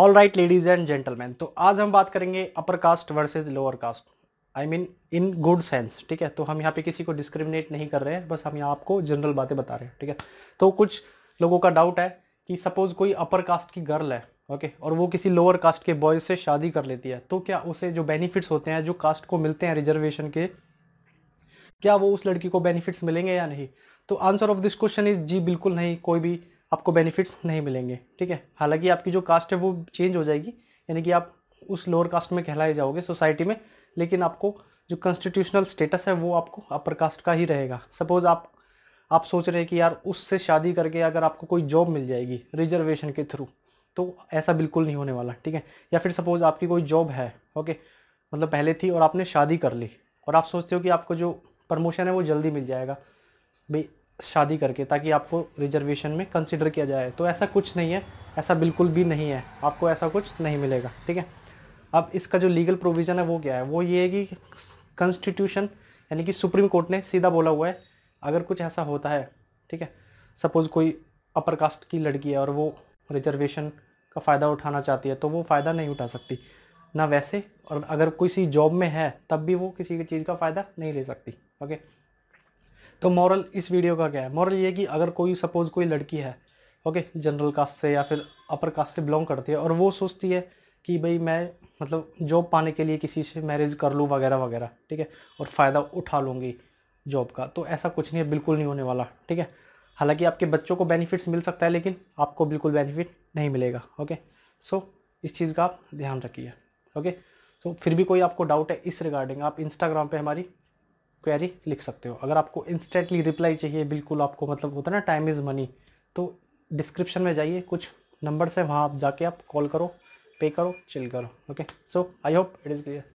all right ladies and gentleman तो आज हम बात करेंगे upper caste versus lower caste I mean in good sense ठीक है तो हम यहाँ पे किसी को डिस्क्रिमिनेट नहीं कर रहे हैं बस हम यहाँ आपको जनरल बातें बता रहे हैं ठीक है तो कुछ लोगों का डाउट है कि सपोज कोई अपर कास्ट की गर्ल है ओके और वो किसी लोअर कास्ट के बॉयज से शादी कर लेती है तो क्या उसे जो बेनिफिट्स होते हैं जो कास्ट को मिलते हैं रिजर्वेशन के क्या वो उस लड़की को बेनिफिट्स मिलेंगे या नहीं तो answer of this question is जी बिल्कुल नहीं कोई भी आपको बेनिफिट्स नहीं मिलेंगे ठीक है हालांकि आपकी जो कास्ट है वो चेंज हो जाएगी यानी कि आप उस लोअर कास्ट में कहलाए जाओगे सोसाइटी में लेकिन आपको जो कॉन्स्टिट्यूशनल स्टेटस है वो आपको अपर कास्ट का ही रहेगा सपोज़ आप आप सोच रहे हैं कि यार उससे शादी करके अगर आपको कोई जॉब मिल जाएगी रिजर्वेशन के थ्रू तो ऐसा बिल्कुल नहीं होने वाला ठीक है या फिर सपोज़ आपकी कोई जॉब है ओके मतलब पहले थी और आपने शादी कर ली और आप सोचते हो कि आपको जो प्रमोशन है वो जल्दी मिल जाएगा भाई शादी करके ताकि आपको रिजर्वेशन में कंसिडर किया जाए तो ऐसा कुछ नहीं है ऐसा बिल्कुल भी नहीं है आपको ऐसा कुछ नहीं मिलेगा ठीक है अब इसका जो लीगल प्रोविज़न है वो क्या है वो ये है कि कंस्टिट्यूशन यानी कि सुप्रीम कोर्ट ने सीधा बोला हुआ है अगर कुछ ऐसा होता है ठीक है सपोज़ कोई अपर कास्ट की लड़की है और वो रिजर्वेशन का फ़ायदा उठाना चाहती है तो वो फ़ायदा नहीं उठा सकती ना वैसे और अगर किसी जॉब में है तब भी वो किसी चीज़ का फ़ायदा नहीं ले सकती ओके तो मॉरल इस वीडियो का क्या है मॉरल ये कि अगर कोई सपोज़ कोई लड़की है ओके जनरल कास्ट से या फिर अपर कास्ट से बिलोंग करती है और वो सोचती है कि भाई मैं मतलब जॉब पाने के लिए किसी से मैरिज कर लूँ वगैरह वगैरह ठीक है और फ़ायदा उठा लूँगी जॉब का तो ऐसा कुछ नहीं है बिल्कुल नहीं होने वाला ठीक है हालांकि आपके बच्चों को बेनिफिट्स मिल सकता है लेकिन आपको बिल्कुल बेनिफिट नहीं मिलेगा ओके सो so, इस चीज़ का आप ध्यान रखिए ओके तो फिर भी कोई आपको डाउट है इस रिगार्डिंग आप इंस्टाग्राम पे हमारी क्वेरी लिख सकते हो अगर आपको इंस्टेंटली रिप्लाई चाहिए बिल्कुल आपको मतलब होता है ना टाइम इज़ मनी तो डिस्क्रिप्शन में जाइए कुछ नंबर से वहाँ आप जाके आप कॉल करो पे करो चिल करो okay so I hope it is clear